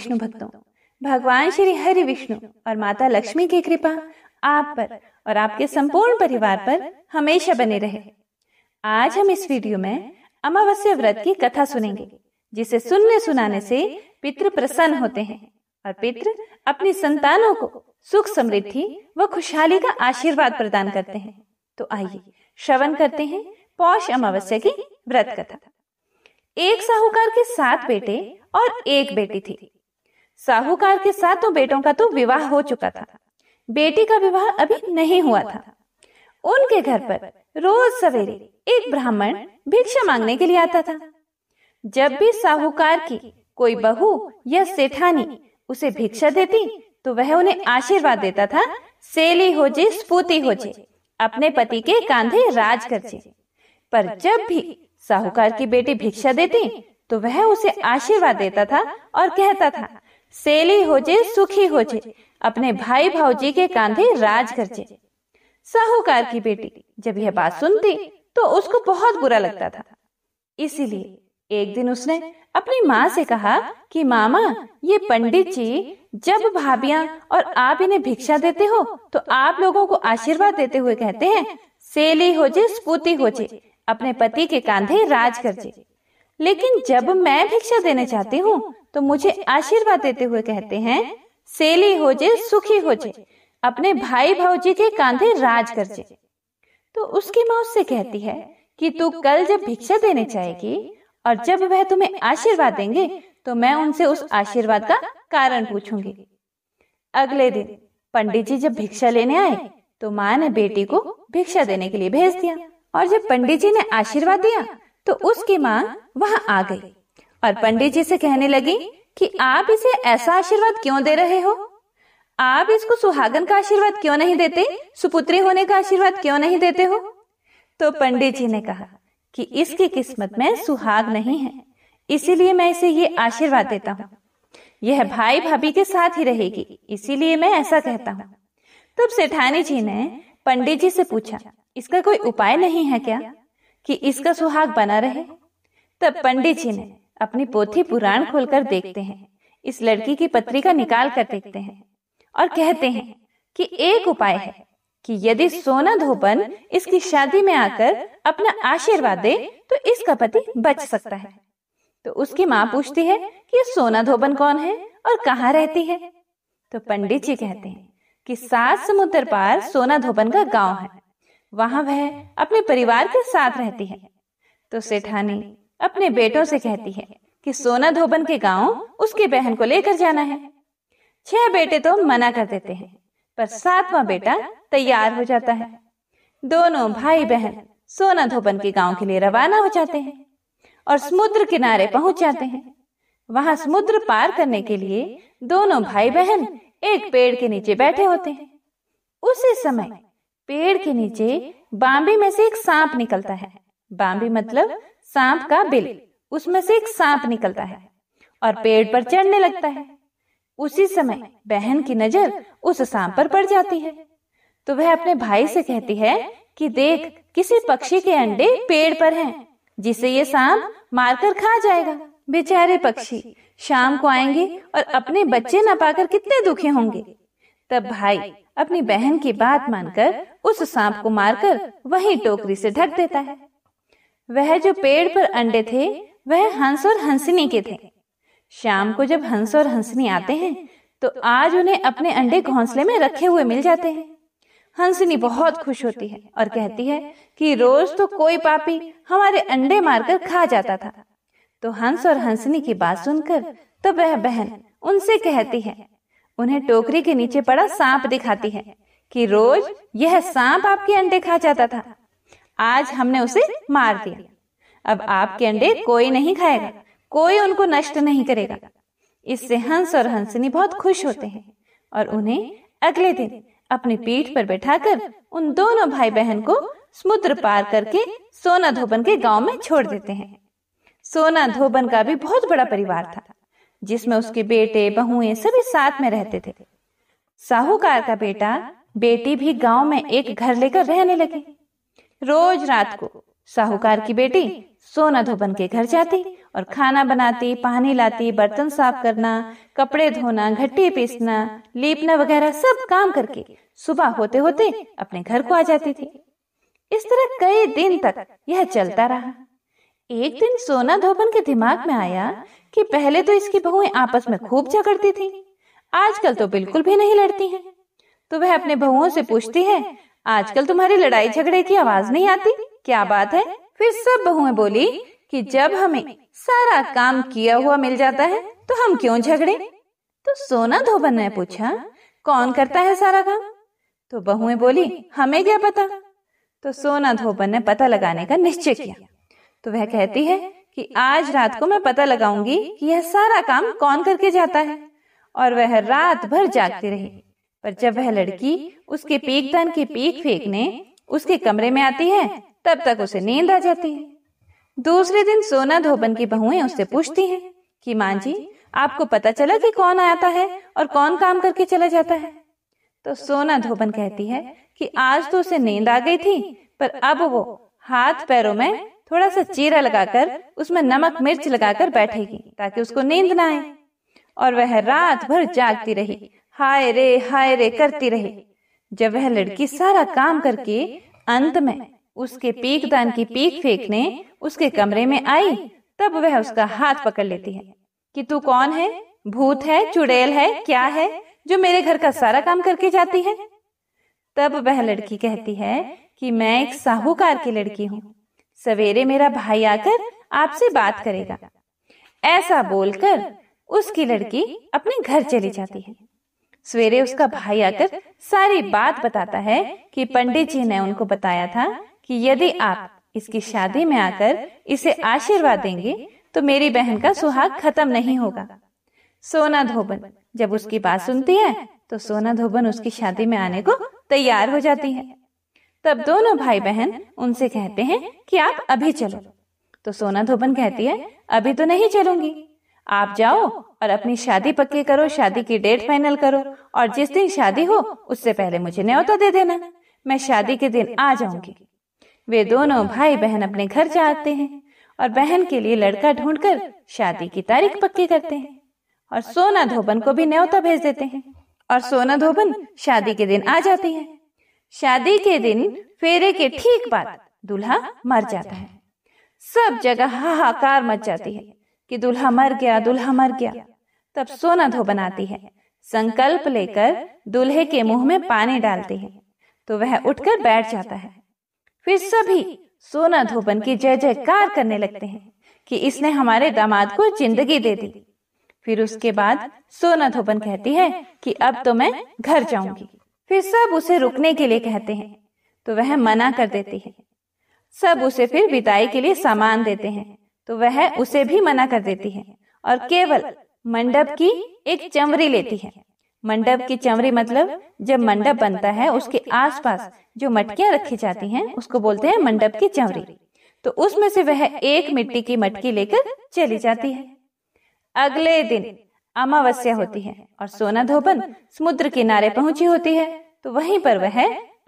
विष्णु भक्तों भगवान श्री हरि विष्णु और माता लक्ष्मी की कृपा आप पर और आपके संपूर्ण परिवार पर हमेशा बने रहे आज हम इस वीडियो में अमावस्या व्रत की कथा सुनेंगे जिसे सुनने सुनाने से पितृ प्रसन्न होते हैं और पितृ अपनी संतानों को सुख समृद्धि व खुशहाली का आशीर्वाद प्रदान करते हैं तो आइए श्रवण करते हैं पौष अमावस्या की व्रत कथा एक साहूकार के सात बेटे और एक बेटी थी साहूकार के सातों बेटों का तो विवाह हो चुका था बेटी का विवाह अभी नहीं हुआ था उनके घर पर रोज सवेरे एक ब्राह्मण भिक्षा मांगने के लिए आता था जब भी साहूकार की कोई बहू या सेठानी उसे भिक्षा देती तो वह उन्हें आशीर्वाद देता था सेली हो जे स्पूति हो जे अपने पति के कांधे राज कर जे पर जब भी साहूकार की बेटी भिक्षा देती तो वह उसे आशीर्वाद देता था और कहता था जे सुखी हो जे अपने भाई भाऊजी के कांधे राज कर जे साहूकार की बेटी जब यह बात सुनती तो उसको बहुत बुरा लगता था इसीलिए एक दिन उसने अपनी माँ से कहा कि मामा ये पंडित जी जब भाभियां और आप इन्हें भिक्षा देते हो तो, तो आप लोगों को आशीर्वाद देते हुए कहते हैं सेली हो जे स्पूति हो जे अपने पति के कांधे राज कर जे लेकिन जब मैं भिक्षा देने चाहती हूँ तो, तो मुझे आशीर्वाद देते हुए कहते हैं सेली हो जे सुखी हो जे अपने भाई भाजी के कांधे राज कर जे तो, तो उसकी माँ उससे कहती है कि तू कल जब भिक्षा देने जाएगी और जब वह तुम्हें आशीर्वाद देंगे तो, तो मैं उनसे उस आशीर्वाद का कारण पूछूंगी अगले दिन पंडित जी जब भिक्षा लेने आए तो माँ ने बेटी को भिक्षा देने के लिए भेज दिया और जब पंडित जी ने आशीर्वाद दिया तो उसकी माँ वहाँ आ गई और पंडित जी से कहने लगी कि आप इसे ऐसा आशीर्वाद क्यों दे रहे हो आप इसको सुहागन का आशीर्वाद क्यों नहीं देते सुपुत्री होने का आशीर्वाद क्यों नहीं देते हो तो पंडित जी ने कहा कि इसकी किस्मत में सुहाग नहीं है इसीलिए मैं इसे ये आशीर्वाद देता हूँ यह भाई भाभी के साथ ही रहेगी इसीलिए मैं ऐसा कहता हूँ तब सेठानी जी ने पंडित जी से पूछा इसका कोई उपाय नहीं है क्या कि इसका सुहाग बना रहे तब पंडित जी ने अपनी पोथी पुराण खोलकर देखते हैं इस लड़की की पत्रिका निकाल कर देखते हैं और कहते हैं कि एक उपाय है कि यदि सोना धोपन इसकी शादी में आकर अपना आशीर्वाद दे तो इसका पति बच सकता है तो उसकी माँ पूछती है कि ये सोना धोबन कौन है और कहाँ रहती है तो पंडित जी कहते हैं कि सात समुद्र पार सोना धोबन का गांव है वहां वह अपने परिवार के साथ रहती है तो सेठानी अपने बेटों से कहती है कि सोना धोबन के गांव उसकी बहन को लेकर जाना है छह बेटे तो मना कर देते हैं पर सातवां बेटा तैयार हो जाता है दोनों भाई बहन सोना धोबन के गांव के लिए रवाना हो जाते हैं और समुद्र किनारे पहुंच जाते हैं वहां समुद्र पार करने के लिए दोनों भाई बहन एक पेड़ के नीचे बैठे होते हैं उसी समय पेड़ के नीचे बाम्बी में से एक सांप निकलता है बाम्बी मतलब सांप का बिल उसमें से एक सांप निकलता है और पेड़ पर चढ़ने लगता है उसी समय बहन की नजर उस सांप पर पड़ जाती है तो वह अपने भाई से कहती है कि देख किसी पक्षी के अंडे पेड़ पर हैं, जिसे ये सांप मारकर खा जाएगा बेचारे पक्षी शाम को आएंगे और अपने बच्चे न पाकर कितने दुखी होंगे तब भाई अपनी बहन की बात मानकर उस सांप को मारकर वही टोकरी से ढक देता है वह जो पेड़ पर अंडे थे वह हंस और हंसनी के थे शाम को जब हंस और हंसनी आते हैं तो, तो आज उन्हें अपने अंडे घोंसले में रखे हुए मिल जाते हैं हंसनी बहुत खुश होती है और कहती है कि रोज तो, तो कोई पापी हमारे अंडे मारकर खा जाता था तो हंस और हंसनी की बात सुनकर तो वह बहन उनसे कहती है उन्हें टोकरी के नीचे पड़ा सांप दिखाती है कि रोज यह सांप आपके अंडे खा जाता था आज हमने उसे मार दिया अब आपके अंडे कोई नहीं खाएगा कोई उनको नष्ट नहीं करेगा इससे हंस और हंसनी बहुत खुश होते हैं और उन्हें अगले दिन अपनी पीठ पर बैठाकर उन दोनों भाई बहन को समुद्र पार करके सोना धोबन के गांव में छोड़ देते हैं सोना धोबन का भी बहुत बड़ा परिवार था जिसमें उसके बेटे बहुएं सभी साथ में रहते थे साहूकार का बेटा बेटी भी गांव में एक घर लेकर रहने लगे रोज रात को साहूकार की बेटी सोना धोबन के घर जाती और खाना बनाती पानी लाती बर्तन साफ करना कपड़े धोना घट्टी पीसना लीपना वगैरह सब काम करके सुबह होते होते अपने घर को आ जाती थी इस तरह कई दिन तक यह चलता रहा एक दिन सोना धोबन के दिमाग में आया कि पहले तो इसकी बहुएं आपस में खूब झगड़ती थी आजकल तो बिल्कुल भी नहीं लड़ती हैं। तो वह अपने बहुओं से पूछती है आजकल तुम्हारी लड़ाई झगड़े की आवाज नहीं आती क्या बात है फिर सब बहुएं बोली कि जब हमें सारा काम किया हुआ मिल जाता है तो हम क्यों झगड़े तो सोना धोबन ने पूछा कौन करता है सारा काम तो बहुएं बोली हमें क्या पता तो सोना धोबन ने पता लगाने का निश्चय किया तो वह कहती है कि आज रात को मैं पता लगाऊंगी कि यह सारा काम कौन करके जाता है और वह रात भर जागती रही पर जब वह लड़की उसके पेकदान के पीक फेंकने उसके कमरे में आती है तब तक उसे नींद आ जाती है दूसरे दिन सोना धोबन की बहुएं उससे पूछती हैं कि मां जी आपको पता चला कि कौन आता है और कौन काम करके चला जाता है तो सोना धोबन कहती है कि आज तो उसे नींद आ गई थी पर अब वो हाथ पैरों में थोड़ा सा चीरा लगाकर उसमें नमक मिर्च लगाकर बैठेगी ताकि उसको नींद ना आए और वह रात भर जागती रही हाय रे हाय रे करती रही जब वह लड़की सारा काम करके अंत में उसके पीक दान की पीक फेंकने उसके कमरे में आई तब वह उसका हाथ पकड़ लेती है कि तू कौन है भूत है चुड़ैल है क्या है जो मेरे घर का सारा काम करके जाती है तब वह लड़की कहती है कि मैं एक साहूकार की लड़की हूँ सवेरे मेरा भाई आकर आपसे बात करेगा ऐसा बोलकर उसकी लड़की अपने घर चली जाती है सवेरे उसका भाई आकर सारी बात बताता है कि पंडित जी ने उनको बताया था कि यदि आप इसकी शादी में आकर इसे आशीर्वाद देंगे तो मेरी बहन का सुहाग खत्म नहीं होगा सोना धोबन जब उसकी बात सुनती है तो सोना धोबन उसकी शादी में आने को तैयार हो जाती है तब दोनों भाई बहन उनसे कहते हैं कि आप अभी चलो तो सोना धोबन कहती है अभी तो नहीं चलूंगी आप जाओ और अपनी शादी पक्की करो शादी की डेट फाइनल करो और जिस दिन शादी हो उससे पहले मुझे न्योता दे देना मैं शादी के दिन आ जाऊंगी वे दोनों भाई बहन अपने घर जाते हैं और बहन के लिए लड़का ढूंढकर शादी की तारीख पक्की करते हैं और सोना धोबन को भी न्योता भेज देते हैं और सोना धोबन शादी के दिन आ जाती है शादी के दिन फेरे के ठीक बाद दूल्हा मर जाता है सब जगह हाहाकार मच जाती है कि दूल्हा मर गया दूल्हा मर गया तब सोना धो बनाती है संकल्प लेकर दूल्हे के मुंह में पानी डालती है तो वह उठकर बैठ जाता है फिर सभी सोना धोबन की जय जयकार करने लगते हैं कि इसने हमारे दामाद को जिंदगी दे दी फिर उसके बाद सोना धोबन कहती है कि अब तो मैं घर जाऊंगी फिर सब उसे रुकने के लिए कहते हैं तो वह मना कर देती है सब उसे फिर विदाई के लिए सामान देते हैं तो वह उसे भी मना कर देती है और केवल मंडप की एक चमरी लेती है मंडप की चमरी मतलब जब मंडप बनता है उसके आसपास जो मटकियां रखी जाती हैं उसको बोलते हैं मंडप की चमरी तो उसमें से वह एक मिट्टी की मटकी लेकर चली जाती है अगले दिन अमावस्या होती है और सोना धोबन समुद्र किनारे पहुंची होती है तो वहीं पर वह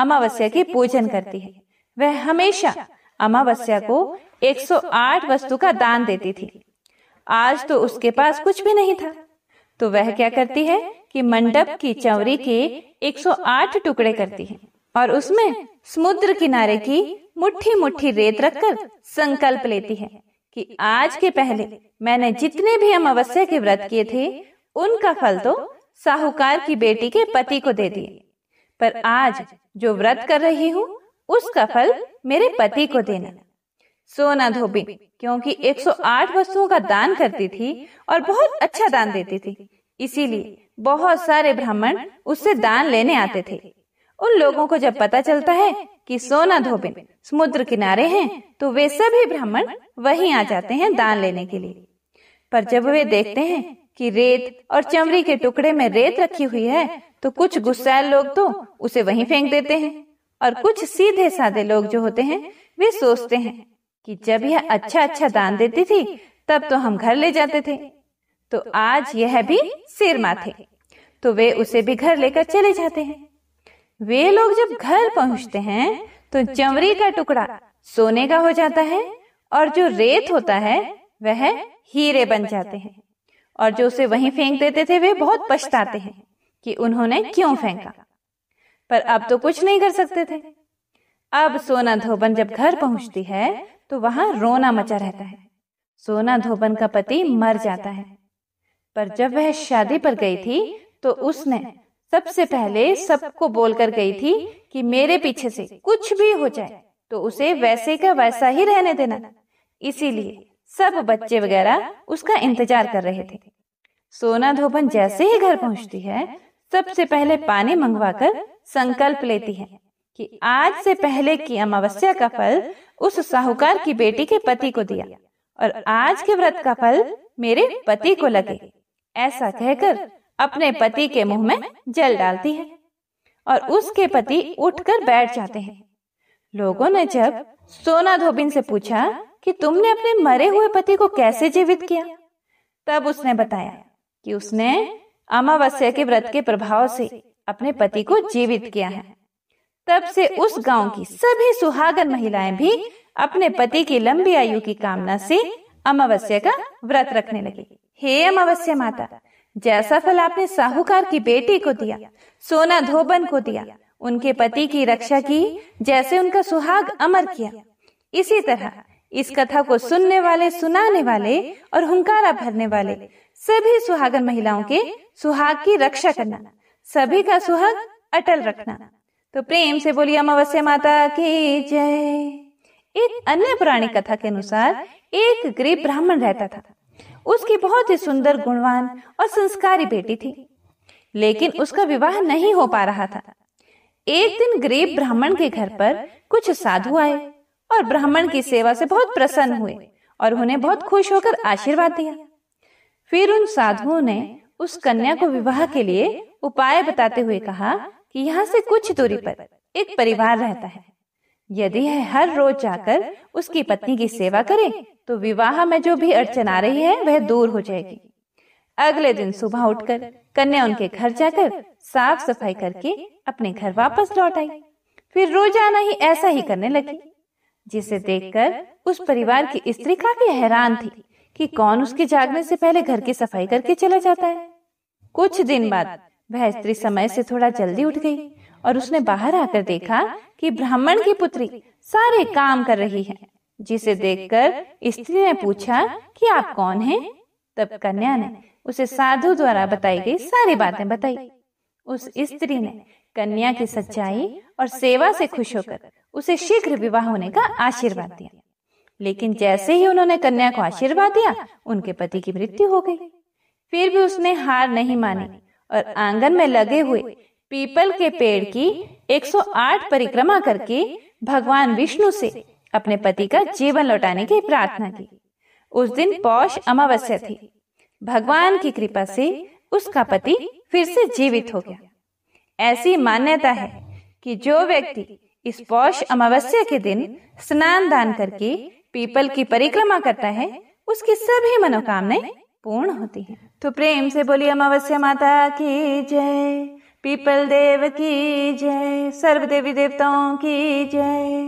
अमावस्या की पूजन करती है वह हमेशा अमावस्या को 108 वस्तु का दान देती थी आज तो, तो उसके पास कुछ भी नहीं था तो, तो वह क्या करती है कि मंडप की चौरी के 108 टुकड़े करती है और उसमें समुद्र किनारे की मुट्ठी मुट्ठी रेत रखकर संकल्प लेती है कि आज के पहले मैंने जितने भी अमावस्या के व्रत किए थे उनका फल तो, तो साहूकार की बेटी के पति को दे दिए पर आज जो व्रत कर रही हूँ उसका फल मेरे पति को देना सोना धोबी क्योंकि 108 वस्तुओं का दान करती थी और बहुत अच्छा, अच्छा दान देती थी इसीलिए बहुत सारे ब्राह्मण उससे दान लेने आते थे उन लोगों को जब पता चलता है कि सोना धोबिन समुद्र किनारे हैं तो वे सभी ब्राह्मण वहीं आ जाते हैं दान लेने के लिए पर जब वे देखते हैं कि रेत और चमड़ी के टुकड़े में रेत रखी हुई है तो कुछ गुस्सैल लोग तो उसे वहीं फेंक देते हैं और कुछ सीधे साधे लोग जो होते हैं वे सोचते हैं कि जब यह अच्छा अच्छा दान देती थी तब तो हम घर ले जाते थे तो आज यह भी सिर माथे तो वे उसे भी घर लेकर चले जाते हैं वे लोग जब घर पहुंचते हैं तो जमरी का टुकड़ा सोने का हो जाता है और जो रेत होता है वह हीरे बन जाते हैं और जो उसे वहीं फेंक देते थे वे बहुत पछताते हैं कि उन्होंने क्यों फेंका पर अब तो कुछ नहीं कर सकते थे अब सोना धोबन जब घर पहुंचती है तो वहां रोना मचा रहता है सोना धोबन का पति मर जाता है पर जब वह शादी पर गई थी तो उसने सबसे पहले सबको बोलकर गई थी कि मेरे पीछे से कुछ भी हो जाए तो, तो उसे वैसे का वैसा ही रहने देना इसीलिए सब बच्चे वगैरह उसका इंतजार कर रहे थे सोना धोबन जैसे ही घर पहुंचती है सबसे पहले पानी मंगवाकर संकल्प लेती है कि आज से पहले की अमावस्या का फल उस साहूकार की बेटी के पति को दिया और आज के व्रत का फल मेरे पति को लगे ऐसा कहकर अपने पति के मुंह में जल डालती है और उसके पति उठकर बैठ जाते हैं लोगों ने जब सोना धोबिन से पूछा कि तुमने अपने मरे हुए पति को कैसे जीवित किया तब उसने बताया कि उसने अमावस्या के व्रत के प्रभाव से अपने पति को जीवित किया है तब से उस गांव की सभी सुहागन महिलाएं भी अपने पति की लंबी आयु की कामना से अमावस्या का व्रत रखने लगी हे अमावस्या माता जैसा फल आपने साहूकार की बेटी को दिया सोना धोबन को दिया उनके पति की रक्षा की जैसे उनका सुहाग अमर किया इसी तरह इस कथा को सुनने वाले सुनाने वाले और हुंकारा भरने वाले सभी सुहागन महिलाओं के सुहाग की रक्षा करना सभी का सुहाग अटल रखना तो प्रेम से बोलिए अमावस्या माता की जय एक अन्य पुराणी कथा के अनुसार एक गरीब ब्राह्मण रहता था उसकी बहुत ही सुंदर गुणवान और संस्कारी बेटी थी लेकिन उसका विवाह नहीं हो पा रहा था एक दिन गरीब ब्राह्मण के घर पर कुछ साधु आए और ब्राह्मण की सेवा से बहुत प्रसन्न हुए और उन्हें बहुत खुश होकर आशीर्वाद दिया फिर उन साधुओं ने उस कन्या को विवाह के लिए उपाय बताते हुए कहा कि यहाँ से कुछ दूरी पर एक परिवार रहता है यदि यह हर रोज जाकर उसकी पत्नी की सेवा करे तो विवाह में जो भी अड़चन आ रही है वह दूर हो जाएगी अगले दिन सुबह उठकर कन्या उनके घर जाकर साफ सफाई करके अपने घर वापस लौट आई फिर रोजाना ही ऐसा ही करने लगी जिसे देखकर उस परिवार की स्त्री काफी हैरान थी कि कौन उसके जागने से पहले घर की सफाई करके चला जाता है कुछ दिन बाद वह स्त्री समय से थोड़ा जल्दी उठ गई और उसने बाहर आकर देखा कि ब्राह्मण की पुत्री सारे काम कर रही है जिसे देखकर स्त्री ने पूछा कि आप कौन हैं? तब कन्या ने उसे साधु द्वारा बताई गई सारी बातें बताई उस स्त्री ने कन्या की सच्चाई और सेवा से खुश होकर उसे शीघ्र विवाह होने का आशीर्वाद दिया लेकिन जैसे ही उन्होंने कन्या को आशीर्वाद दिया उनके पति की मृत्यु हो गई फिर भी उसने हार नहीं मानी और आंगन में लगे हुए पीपल के पेड़ की 108 परिक्रमा करके भगवान विष्णु से अपने पति का जीवन लौटाने की प्रार्थना की उस दिन पौष अमावस्या थी भगवान की कृपा से उसका पति फिर से जीवित हो गया ऐसी मान्यता है कि जो व्यक्ति इस पौष अमावस्या के दिन स्नान दान करके पीपल की परिक्रमा करता है उसकी सभी मनोकामनाएं पूर्ण होती हैं। तो प्रेम से बोली अमावस्या माता की जय पीपल देव की जय सर्व देवी देवताओं की जय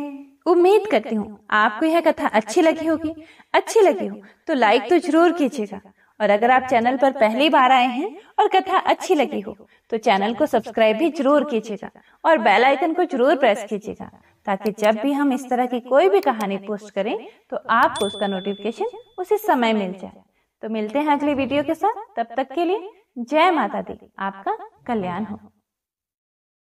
उम्मीद करती हूँ आपको यह कथा अच्छी लगी होगी अच्छी लगी हो तो लाइक तो जरूर कीजिएगा और अगर आप चैनल पर पहली बार आए हैं और कथा अच्छी लगी हो तो चैनल को सब्सक्राइब भी जरूर कीजिएगा और बेल आइकन को जरूर प्रेस कीजिएगा ताकि जब भी हम इस तरह की कोई भी कहानी पोस्ट करें तो आपको उसका नोटिफिकेशन उसी समय मिल जाए तो मिलते हैं अगले वीडियो के साथ तब तक के लिए जय माता दी आपका कल्याण हो